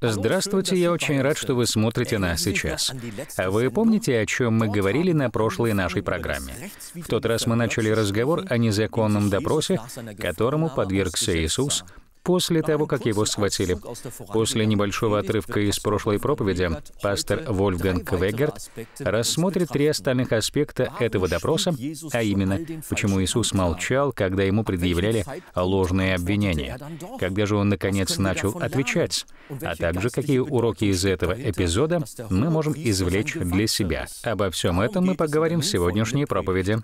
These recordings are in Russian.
Здравствуйте, я очень рад, что вы смотрите нас сейчас. А вы помните, о чем мы говорили на прошлой нашей программе? В тот раз мы начали разговор о незаконном допросе, которому подвергся Иисус после того, как его схватили. После небольшого отрывка из прошлой проповеди пастор Вольфганг Вегерт рассмотрит три остальных аспекта этого допроса, а именно, почему Иисус молчал, когда ему предъявляли ложные обвинения, когда же он, наконец, начал отвечать, а также какие уроки из этого эпизода мы можем извлечь для себя. Обо всем этом мы поговорим в сегодняшней проповеди.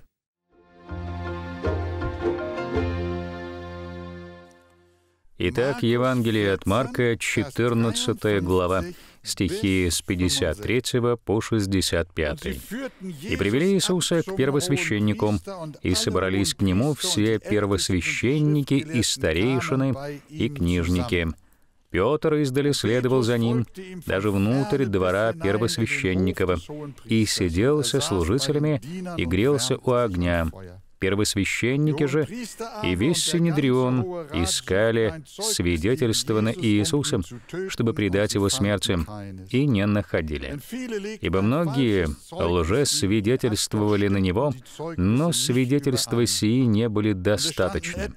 Итак, Евангелие от Марка, 14 глава, стихи с 53 по 65. «И привели Иисуса к первосвященнику, и собрались к нему все первосвященники и старейшины и книжники». Петр издали следовал за ним, даже внутрь двора первосвященникова, и сидел со служителями и грелся у огня. Первосвященники же и весь Синедрион искали свидетельство на Иисусом, чтобы предать его смерти, и не находили. Ибо многие лжесвидетельствовали на него, но свидетельства сии не были достаточны.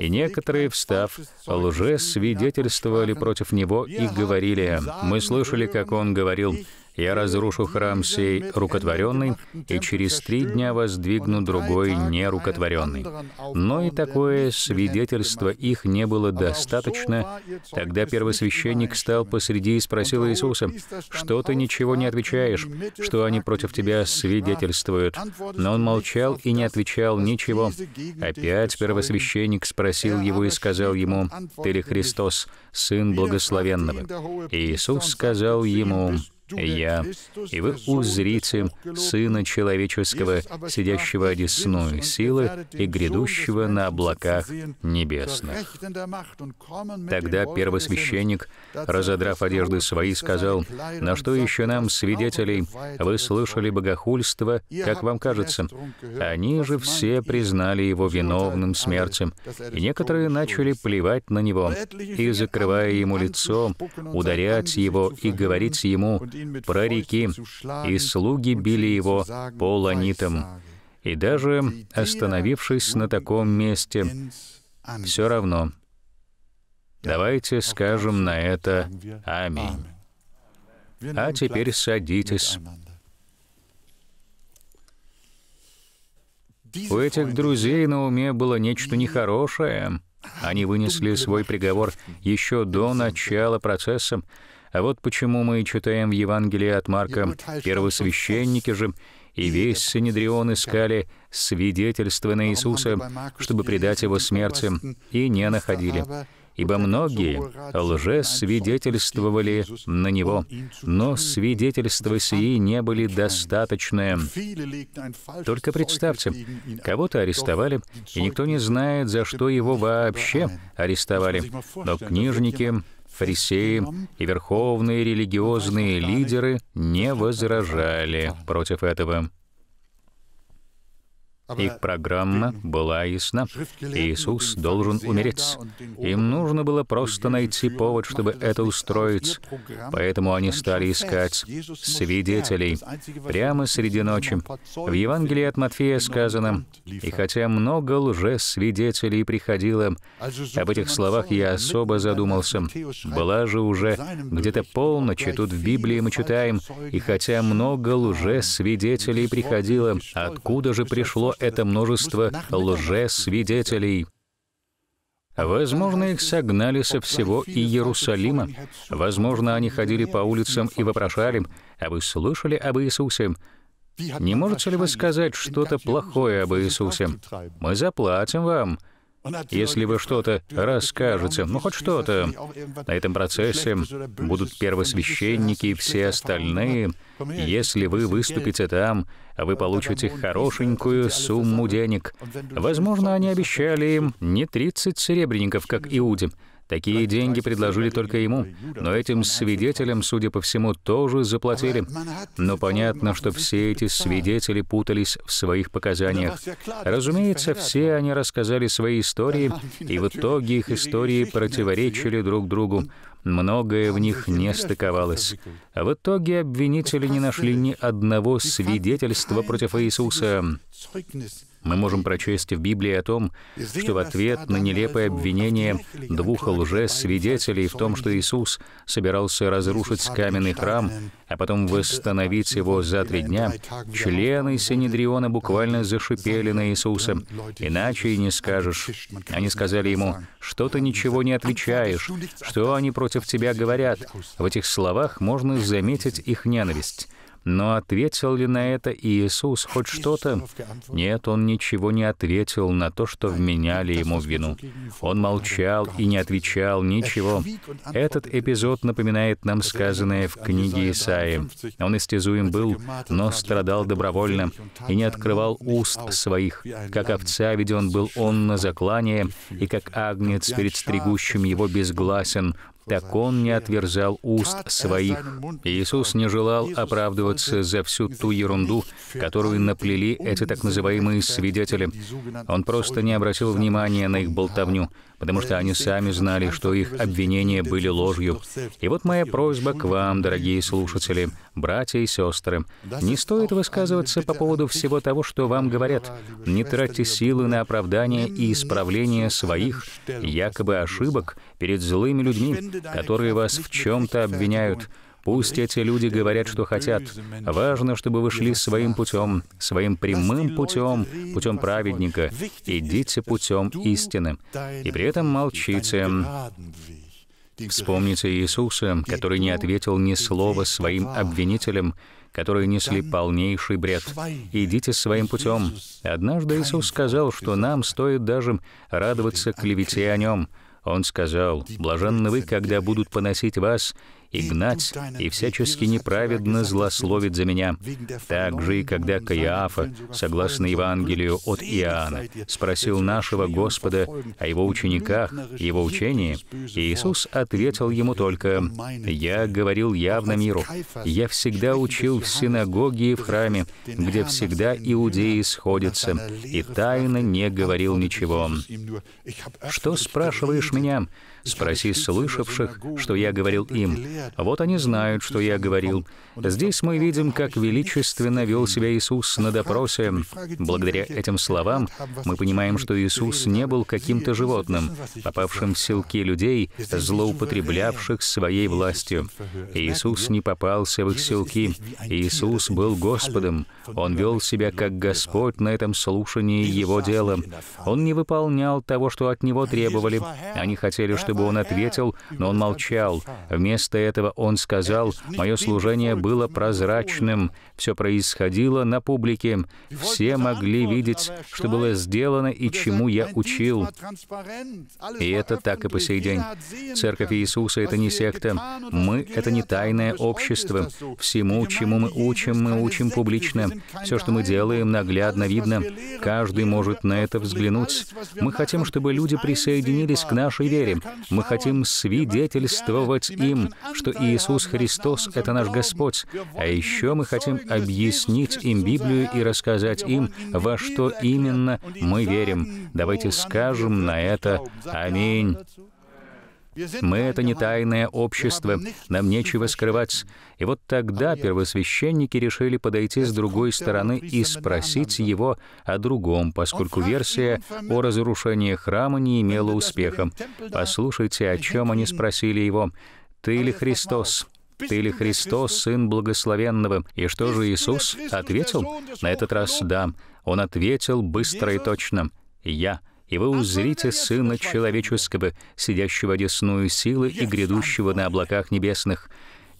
И некоторые, встав, лжесвидетельствовали против него и говорили, «Мы слышали, как он говорил, я разрушу храм сей рукотворенный, и через три дня воздвигну другой нерукотворенный. Но и такое свидетельство их не было достаточно. Тогда первосвященник стал посреди и спросил Иисуса, «Что ты ничего не отвечаешь? Что они против тебя свидетельствуют?» Но он молчал и не отвечал ничего. Опять первосвященник спросил его и сказал ему, «Ты ли Христос, Сын Благословенного?» И Иисус сказал ему, я, и вы узрите Сына Человеческого, сидящего одесную силы и грядущего на облаках небесных». Тогда первосвященник, разодрав одежды свои, сказал, «На что еще нам, свидетелей, вы слышали богохульство, как вам кажется? Они же все признали его виновным смертям, и некоторые начали плевать на него, и, закрывая ему лицо, ударять его и говорить ему, про реки, и слуги били его полонитом. И даже остановившись на таком месте, все равно. Давайте скажем на это «Аминь». А теперь садитесь. У этих друзей на уме было нечто нехорошее. Они вынесли свой приговор еще до начала процесса, а вот почему мы читаем в Евангелии от Марка, первосвященники же и весь Синедрион искали свидетельство на Иисуса, чтобы предать его смерти, и не находили. Ибо многие лже свидетельствовали на него, но свидетельства сии не были достаточны. Только представьте, кого-то арестовали, и никто не знает, за что его вообще арестовали. Но книжники, фарисеи и верховные религиозные лидеры не возражали против этого. А Их программа была ясна. Иисус должен умереть. Им нужно было просто найти повод, чтобы это устроить. Поэтому они стали искать свидетелей прямо среди ночи. В Евангелии от Матфея сказано, «И хотя много лжесвидетелей приходило, а об этих словах я особо задумался. Была же уже где-то полночь, и тут в Библии мы читаем, «И хотя много лжесвидетелей приходило, откуда же пришло это множество лжесвидетелей. Возможно, их согнали со всего Иерусалима. Возможно, они ходили по улицам и вопрошали, «А вы слышали об Иисусе?» Не можете ли вы сказать что-то плохое об Иисусе? Мы заплатим вам. Если вы что-то расскажете, ну хоть что-то, на этом процессе будут первосвященники и все остальные. Если вы выступите там, вы получите хорошенькую сумму денег. Возможно, они обещали им не 30 серебряников, как Иуде, Такие деньги предложили только ему, но этим свидетелям, судя по всему, тоже заплатили. Но понятно, что все эти свидетели путались в своих показаниях. Разумеется, все они рассказали свои истории, и в итоге их истории противоречили друг другу. Многое в них не стыковалось. А в итоге обвинители не нашли ни одного свидетельства против Иисуса. Мы можем прочесть в Библии о том, что в ответ на нелепое обвинение двух свидетелей в том, что Иисус собирался разрушить каменный храм, а потом восстановить его за три дня, члены Синедриона буквально зашипели на Иисуса. «Иначе и не скажешь». Они сказали ему, «Что ты ничего не отвечаешь? Что они против тебя говорят?» В этих словах можно заметить их ненависть. Но ответил ли на это Иисус хоть что-то? Нет, он ничего не ответил на то, что вменяли ему вину. Он молчал и не отвечал ничего. Этот эпизод напоминает нам сказанное в книге Исаии. Он истязуем был, но страдал добровольно и не открывал уст своих. Как овца веден был он на заклание, и как агнец перед стригущим его безгласен, так он не отверзал уст своих. Иисус не желал оправдываться за всю ту ерунду, которую наплели эти так называемые свидетели. Он просто не обратил внимания на их болтовню потому что они сами знали, что их обвинения были ложью. И вот моя просьба к вам, дорогие слушатели, братья и сестры, не стоит высказываться по поводу всего того, что вам говорят. Не тратьте силы на оправдание и исправление своих, якобы ошибок, перед злыми людьми, которые вас в чем-то обвиняют. Пусть эти люди говорят, что хотят. Важно, чтобы вы шли своим путем, своим прямым путем, путем праведника. Идите путем истины. И при этом молчите. Вспомните Иисуса, который не ответил ни слова своим обвинителям, которые несли полнейший бред. «Идите своим путем». Однажды Иисус сказал, что нам стоит даже радоваться клевете о Нем. Он сказал, «Блаженны вы, когда будут поносить вас и гнать, и всячески неправедно злословит за меня. Так же и когда Каиафа, согласно Евангелию от Иоанна, спросил нашего Господа о его учениках, его учении, Иисус ответил ему только, «Я говорил явно миру, я всегда учил в синагоге и в храме, где всегда иудеи сходятся, и тайно не говорил ничего». «Что спрашиваешь меня?» Спроси слышавших, что я говорил им. Вот они знают, что я говорил. Здесь мы видим, как величественно вел себя Иисус на допросе. Благодаря этим словам мы понимаем, что Иисус не был каким-то животным, попавшим в силки людей, злоупотреблявших своей властью. Иисус не попался в их силки. Иисус был Господом. Он вел себя как Господь на этом слушании Его дела. Он не выполнял того, что от Него требовали. Они хотели, чтобы чтобы он ответил, но он молчал. Вместо этого он сказал, «Мое служение было прозрачным, все происходило на публике, все могли видеть, что было сделано и чему я учил». И это так и по сей день. Церковь Иисуса — это не секта. Мы — это не тайное общество. Всему, чему мы учим, мы учим публично. Все, что мы делаем, наглядно видно. Каждый может на это взглянуть. Мы хотим, чтобы люди присоединились к нашей вере. Мы хотим свидетельствовать им, что Иисус Христос — это наш Господь. А еще мы хотим объяснить им Библию и рассказать им, во что именно мы верим. Давайте скажем на это «Аминь». Мы — это не тайное общество, нам нечего скрывать. И вот тогда первосвященники решили подойти с другой стороны и спросить его о другом, поскольку версия о разрушении храма не имела успеха. Послушайте, о чем они спросили его. «Ты ли Христос?» «Ты ли Христос, Сын Благословенного?» И что же Иисус ответил? На этот раз «да». Он ответил быстро и точно «Я» и вы а узрите Сына Человеческого, сидящего одесную силы и грядущего на облаках небесных,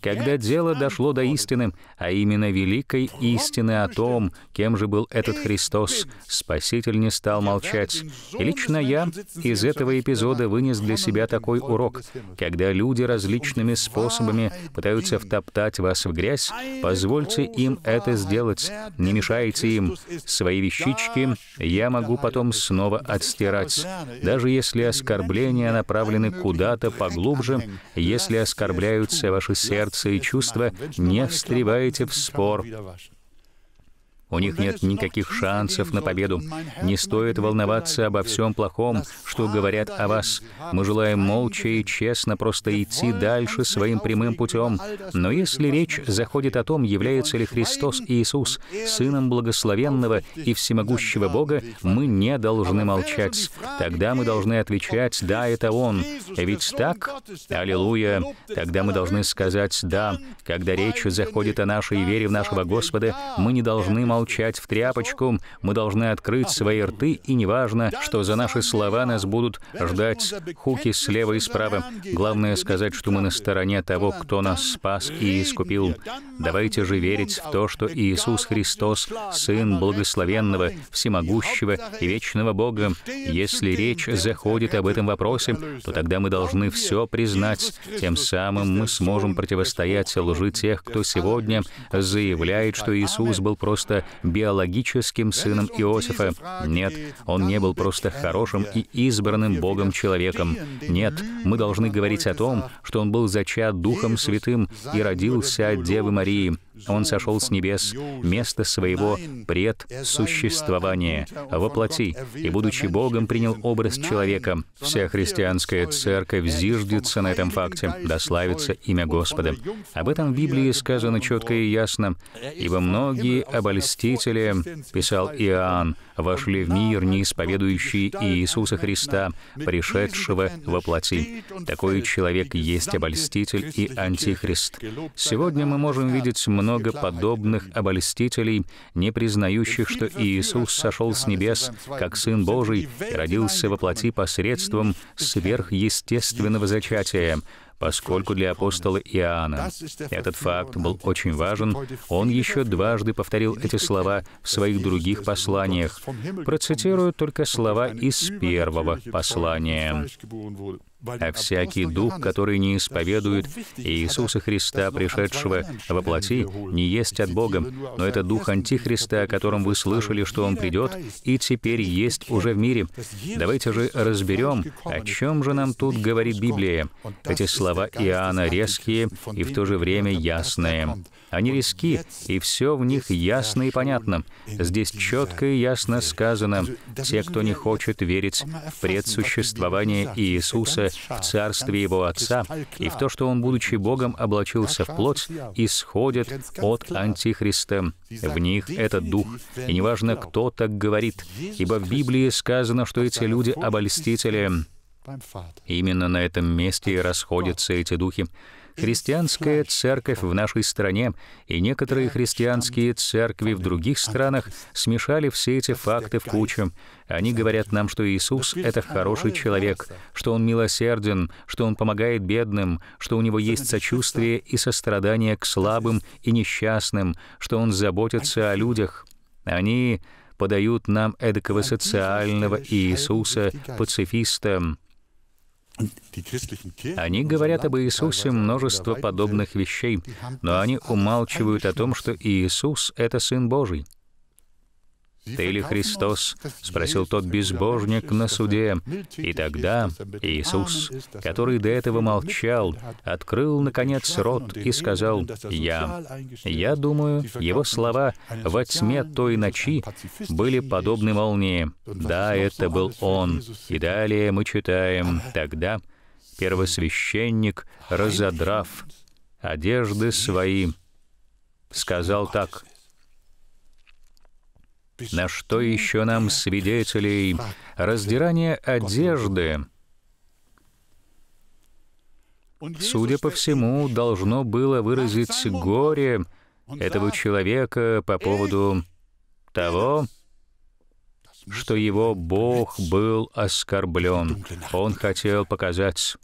когда дело дошло до истины, а именно великой истины о том, кем же был этот Христос, Спаситель не стал молчать. И лично я из этого эпизода вынес для себя такой урок. Когда люди различными способами пытаются втоптать вас в грязь, позвольте им это сделать. Не мешайте им. Свои вещички я могу потом снова отстирать. Даже если оскорбления направлены куда-то поглубже, если оскорбляются ваши сердца сердце и чувства, не встревайте в спор, у них нет никаких шансов на победу. Не стоит волноваться обо всем плохом, что говорят о вас. Мы желаем молча и честно просто идти дальше своим прямым путем. Но если речь заходит о том, является ли Христос Иисус Сыном Благословенного и Всемогущего Бога, мы не должны молчать. Тогда мы должны отвечать «Да, это Он». Ведь так? Аллилуйя! Тогда мы должны сказать «Да». Когда речь заходит о нашей вере в нашего Господа, мы не должны молчать молчать в тряпочку, мы должны открыть свои рты, и неважно, что за наши слова нас будут ждать хуки слева и справа. Главное сказать, что мы на стороне того, кто нас спас и искупил. Давайте же верить в то, что Иисус Христос — Сын Благословенного, Всемогущего и Вечного Бога. Если речь заходит об этом вопросе, то тогда мы должны все признать. Тем самым мы сможем противостоять лжи тех, кто сегодня заявляет, что Иисус был просто биологическим сыном Иосифа. Нет, он не был просто хорошим и избранным Богом человеком. Нет, мы должны говорить о том, что он был зачат Духом Святым и родился от Девы Марии. Он сошел с небес, место своего предсуществования, воплоти, и, будучи Богом, принял образ человека. Вся христианская церковь зиждется на этом факте, дославится имя Господа. Об этом в Библии сказано четко и ясно, «Ибо многие обольстители, — писал Иоанн, — вошли в мир, не исповедующие Иисуса Христа, пришедшего во плоти. Такой человек есть обольститель и антихрист. Сегодня мы можем видеть много много подобных обольстителей, не признающих, что Иисус сошел с небес как Сын Божий и родился во плоти посредством сверхъестественного зачатия, поскольку для апостола Иоанна этот факт был очень важен, он еще дважды повторил эти слова в своих других посланиях. Процитирую только слова из первого послания а всякий дух, который не исповедует Иисуса Христа, пришедшего во плоти, не есть от Бога, но это дух Антихриста, о котором вы слышали, что он придет, и теперь есть уже в мире. Давайте же разберем, о чем же нам тут говорит Библия. Эти слова Иоанна резкие и в то же время ясные. Они резки, и все в них ясно и понятно. Здесь четко и ясно сказано, те, кто не хочет верить в предсуществование Иисуса, в царстве его Отца и в то, что он, будучи Богом, облачился в плоть, исходят от Антихриста. В них этот дух. И неважно, кто так говорит, ибо в Библии сказано, что эти люди — обольстители. Именно на этом месте и расходятся эти духи. Христианская церковь в нашей стране и некоторые христианские церкви в других странах смешали все эти факты в кучу. Они говорят нам, что Иисус — это хороший человек, что Он милосерден, что Он помогает бедным, что у Него есть сочувствие и сострадание к слабым и несчастным, что Он заботится о людях. Они подают нам эдакого социального Иисуса, пацифиста, они говорят об Иисусе множество подобных вещей, но они умалчивают о том, что Иисус — это Сын Божий ты ли Христос?» — спросил тот безбожник на суде. И тогда Иисус, который до этого молчал, открыл, наконец, рот и сказал «Я». Я думаю, его слова «во тьме той ночи» были подобны молнии. Да, это был он. И далее мы читаем «Тогда первосвященник, разодрав одежды свои, сказал так, на что еще нам свидетелей? Раздирание одежды, судя по всему, должно было выразить горе этого человека по поводу того, что его Бог был оскорблен. Он хотел показать,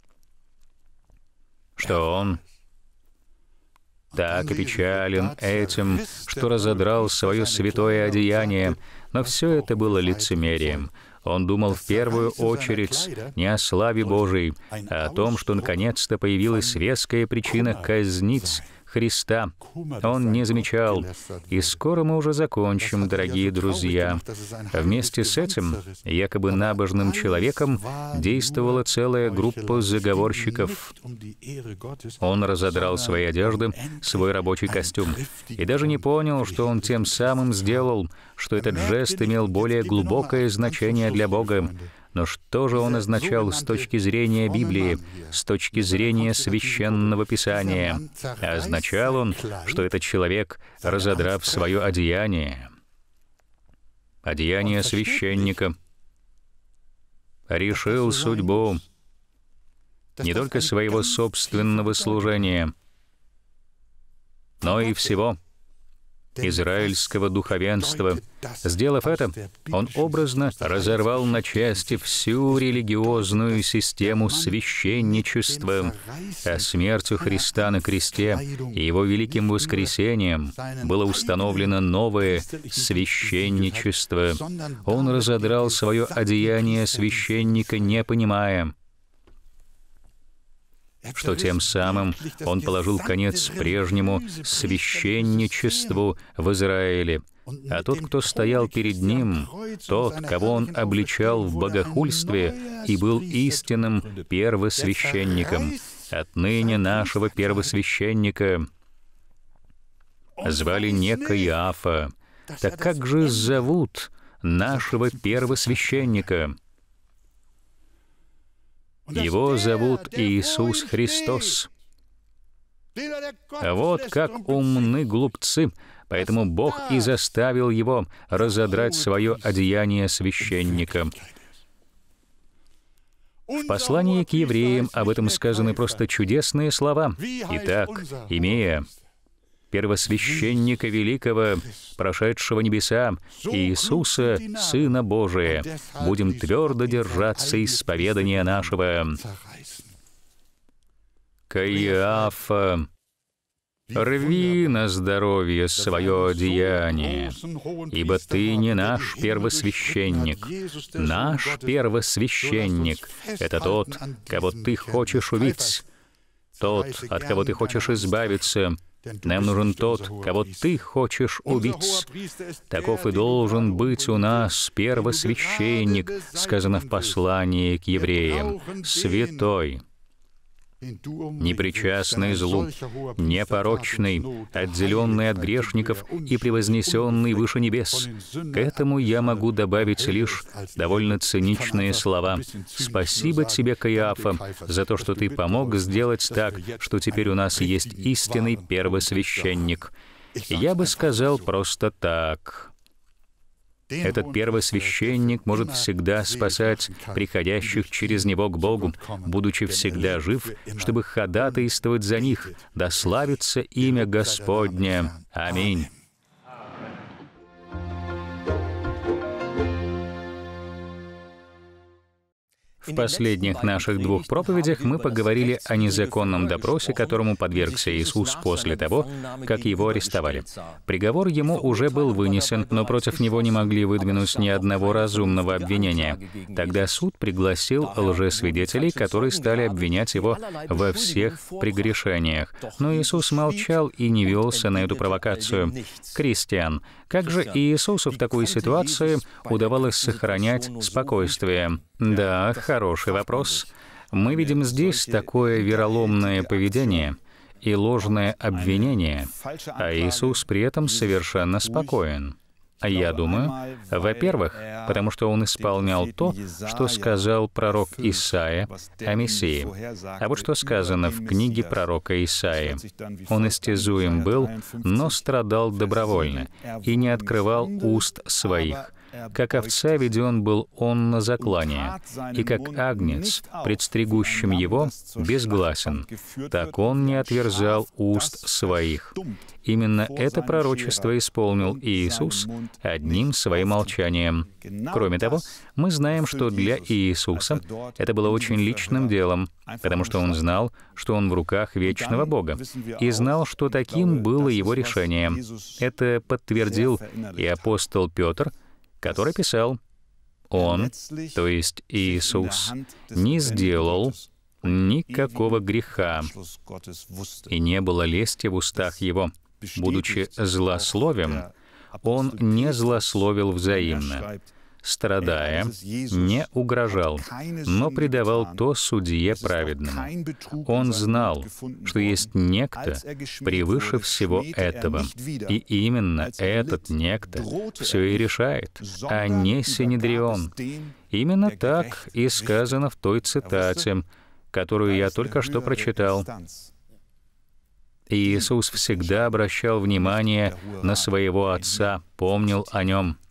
что он так опечален этим, что разодрал свое святое одеяние, но все это было лицемерием. Он думал в первую очередь не о славе Божией, а о том, что наконец-то появилась веская причина казнить Христа. Он не замечал. И скоро мы уже закончим, дорогие друзья. Вместе с этим, якобы набожным человеком, действовала целая группа заговорщиков. Он разодрал свои одежды, свой рабочий костюм, и даже не понял, что он тем самым сделал, что этот жест имел более глубокое значение для Бога. Но что же он означал с точки зрения Библии, с точки зрения Священного Писания? Означал он, что этот человек, разодрав свое одеяние, одеяние священника, решил судьбу не только своего собственного служения, но и всего — израильского духовенства. Сделав это, он образно разорвал на части всю религиозную систему священничества, а смертью Христа на кресте и его великим воскресением было установлено новое священничество. Он разодрал свое одеяние священника, не понимая, что тем самым он положил конец прежнему священничеству в Израиле, а тот, кто стоял перед ним, тот, кого он обличал в богохульстве и был истинным первосвященником, отныне нашего первосвященника звали не Каиафа. Так как же зовут нашего первосвященника? Его зовут Иисус Христос. Вот как умны глупцы, поэтому Бог и заставил его разодрать свое одеяние священника. В послании к евреям об этом сказаны просто чудесные слова. Итак, имея первосвященника великого, прошедшего небеса, Иисуса, Сына Божия, будем твердо держаться исповедания нашего. Каиафа, рви на здоровье свое одеяние, ибо ты не наш первосвященник. Наш первосвященник — это тот, кого ты хочешь увидеть, тот, от кого ты хочешь избавиться — нам нужен тот, кого ты хочешь убить. Таков и должен быть у нас первосвященник, сказано в послании к евреям, святой, непричастный злу, непорочный, отделенный от грешников и превознесенный выше небес. К этому я могу добавить лишь довольно циничные слова. «Спасибо тебе, Каиафа, за то, что ты помог сделать так, что теперь у нас есть истинный первосвященник». Я бы сказал просто так. Этот первый священник может всегда спасать приходящих через него к Богу, будучи всегда жив, чтобы ходатайствовать за них, да славится имя Господне. Аминь. В последних наших двух проповедях мы поговорили о незаконном допросе, которому подвергся Иисус после того, как его арестовали. Приговор ему уже был вынесен, но против него не могли выдвинуть ни одного разумного обвинения. Тогда суд пригласил лжесвидетелей, которые стали обвинять его во всех прегрешениях. Но Иисус молчал и не велся на эту провокацию. «Кристиан, как же Иисусу в такой ситуации удавалось сохранять спокойствие? Да, хороший вопрос. Мы видим здесь такое вероломное поведение и ложное обвинение, а Иисус при этом совершенно спокоен. А я думаю, во-первых, потому что он исполнял то, что сказал пророк Исаия о Мессии. А вот что сказано в книге пророка Исаии. «Он истязуем был, но страдал добровольно и не открывал уст своих» Как овца веден был он на заклание, и как агнец, предстригущим его, безгласен, так он не отверзал уст своих. Именно это пророчество исполнил Иисус одним своим молчанием. Кроме того, мы знаем, что для Иисуса это было очень личным делом, потому что он знал, что он в руках вечного Бога, и знал, что таким было его решение. Это подтвердил и апостол Петр, который писал, он, то есть Иисус, не сделал никакого греха, и не было лести в устах его. Будучи злословием, он не злословил взаимно страдая, не угрожал, но предавал то судье праведному. Он знал, что есть некто превыше всего этого, и именно этот некто все и решает, а не Синедрион. Именно так и сказано в той цитате, которую я только что прочитал. Иисус всегда обращал внимание на своего Отца, помнил о нем —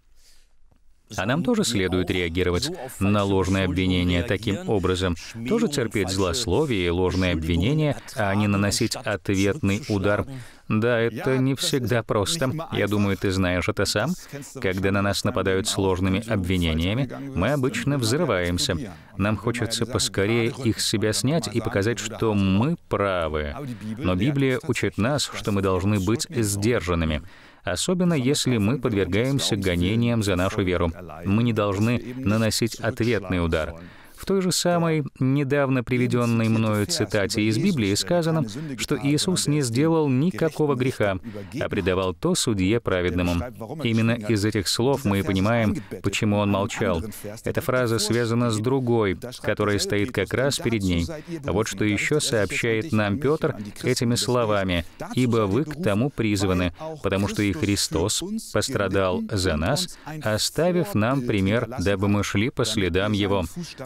а нам тоже следует реагировать на ложные обвинения таким образом. Тоже терпеть злословие и ложные обвинения, а не наносить ответный удар. Да, это не всегда просто. Я думаю, ты знаешь это сам. Когда на нас нападают сложными обвинениями, мы обычно взрываемся. Нам хочется поскорее их себя снять и показать, что мы правы. Но Библия учит нас, что мы должны быть сдержанными особенно если мы подвергаемся гонениям за нашу веру. Мы не должны наносить ответный удар. В той же самой недавно приведенной мною цитате из Библии сказано, что Иисус не сделал никакого греха, а предавал то судье праведному. Именно из этих слов мы и понимаем, почему он молчал. Эта фраза связана с другой, которая стоит как раз перед ней. А вот что еще сообщает нам Петр этими словами «Ибо вы к тому призваны, потому что и Христос пострадал за нас, оставив нам пример, дабы мы шли по следам Его».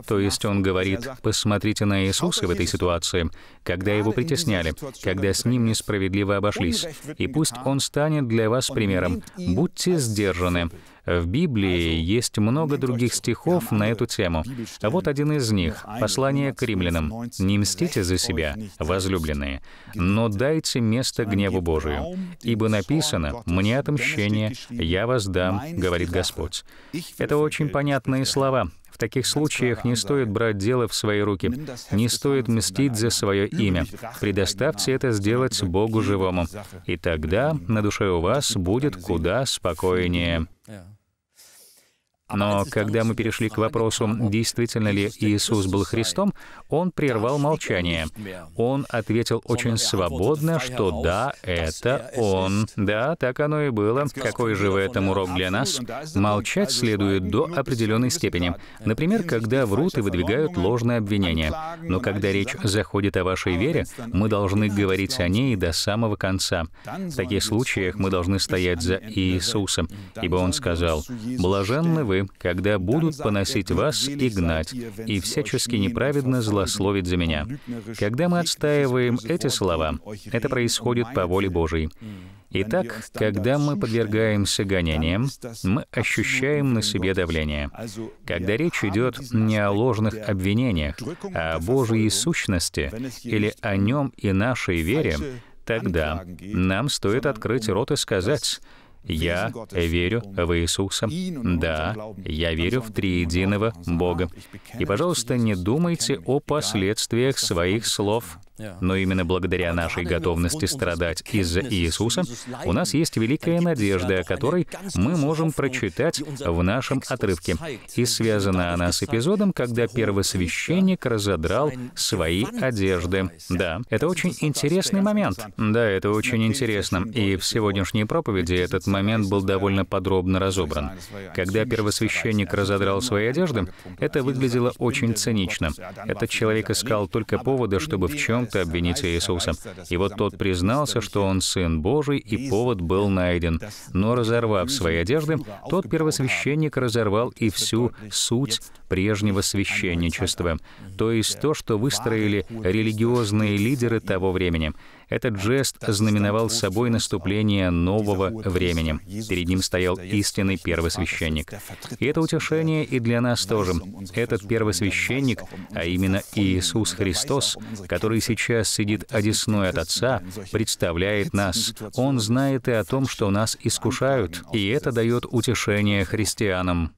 То есть он говорит, посмотрите на Иисуса в этой ситуации, когда его притесняли, когда с ним несправедливо обошлись, и пусть он станет для вас примером. Будьте сдержаны, в Библии есть много других стихов на эту тему. Вот один из них — послание к римлянам. «Не мстите за себя, возлюбленные, но дайте место гневу Божию, ибо написано, «Мне отомщение, я вас дам, говорит Господь». Это очень понятные слова, в таких случаях не стоит брать дело в свои руки, не стоит мстить за свое имя. Предоставьте это сделать Богу живому, и тогда на душе у вас будет куда спокойнее. Yeah. А Но когда мы перешли к вопросу, действительно ли Иисус был Христом, он прервал молчание. Он ответил очень свободно, что да, это он. Да, так оно и было. Какой же в этом урок для нас? Молчать следует до определенной степени. Например, когда врут и выдвигают ложные обвинения Но когда речь заходит о вашей вере, мы должны говорить о ней до самого конца. В таких случаях мы должны стоять за Иисусом, ибо Он сказал, «Блаженны вы, вы, когда будут поносить вас и гнать, и всячески неправедно злословить за меня». Когда мы отстаиваем эти слова, это происходит по воле Божией. Итак, когда мы подвергаемся гонениям, мы ощущаем на себе давление. Когда речь идет не о а ложных обвинениях, а о Божьей сущности или о Нем и нашей вере, тогда нам стоит открыть рот и сказать — я верю в Иисуса. Да, я верю в триединого Бога. И, пожалуйста, не думайте о последствиях своих слов. Но именно благодаря нашей готовности страдать из-за Иисуса у нас есть великая надежда, о которой мы можем прочитать в нашем отрывке. И связана она с эпизодом, когда первосвященник разодрал свои одежды. Да, это очень интересный момент. Да, это очень интересно. И в сегодняшней проповеди этот момент был довольно подробно разобран. Когда первосвященник разодрал свои одежды, это выглядело очень цинично. Этот человек искал только повода, чтобы в чем-то обвинить Иисуса. И вот тот признался, что он Сын Божий, и повод был найден. Но разорвав свои одежды, тот первосвященник разорвал и всю суть прежнего священничества, то есть то, что выстроили религиозные лидеры того времени. Этот жест знаменовал собой наступление нового времени. Перед ним стоял истинный первосвященник. И это утешение и для нас тоже. Этот первосвященник, а именно Иисус Христос, который сейчас сидит одесной от Отца, представляет нас. Он знает и о том, что нас искушают, и это дает утешение христианам.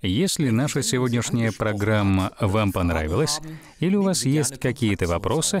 Если наша сегодняшняя программа вам понравилась или у вас есть какие-то вопросы,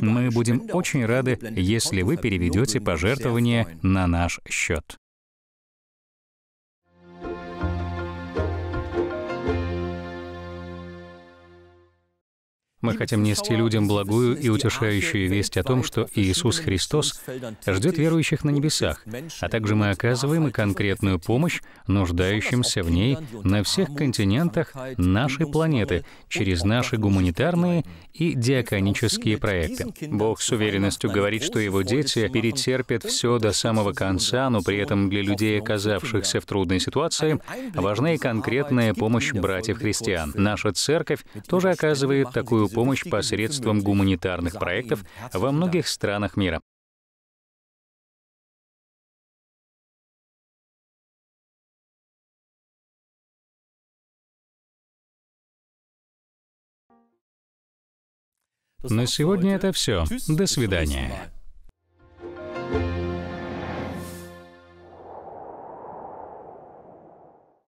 Мы будем очень рады, если вы переведете пожертвование на наш счет. Мы хотим нести людям благую и утешающую весть о том, что Иисус Христос ждет верующих на небесах, а также мы оказываем и конкретную помощь нуждающимся в ней на всех континентах нашей планеты через наши гуманитарные и диаконические проекты. Бог с уверенностью говорит, что его дети перетерпят все до самого конца, но при этом для людей, оказавшихся в трудной ситуации, важна и конкретная помощь братьев-христиан. Наша церковь тоже оказывает такую помощь посредством гуманитарных проектов во многих странах мира. На сегодня это все. До свидания.